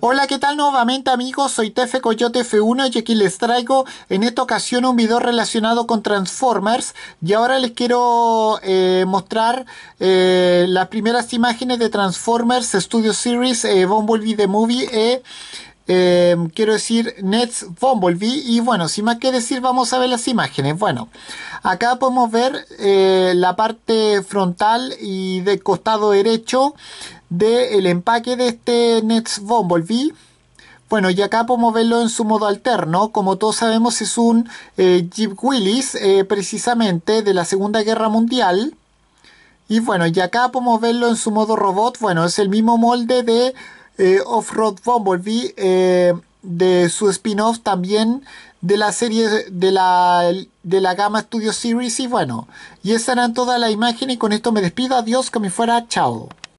Hola, ¿qué tal nuevamente amigos? Soy Tefe Coyote F1 y aquí les traigo en esta ocasión un video relacionado con Transformers y ahora les quiero eh, mostrar eh, las primeras imágenes de Transformers Studio Series eh, Bumblebee The Movie Em, quiero decir Nets Bumblebee y bueno, sin más que decir vamos a ver las imágenes. Bueno, acá podemos ver eh, la parte frontal y de costado derecho del empaque de este Nets Bumblebee. Bueno, y acá podemos verlo en su modo alterno. Como todos sabemos, es un eh, Jeep Willis, eh, precisamente de la Segunda Guerra Mundial. Y bueno, y acá podemos verlo en su modo robot. Bueno, es el mismo molde de eh, Off-Road Bumblebee, eh, de su spin-off también de la serie de la, de la gama Studio Series. Y bueno, y esas era toda la imagen Y con esto me despido. Adiós, que me fuera. Chao.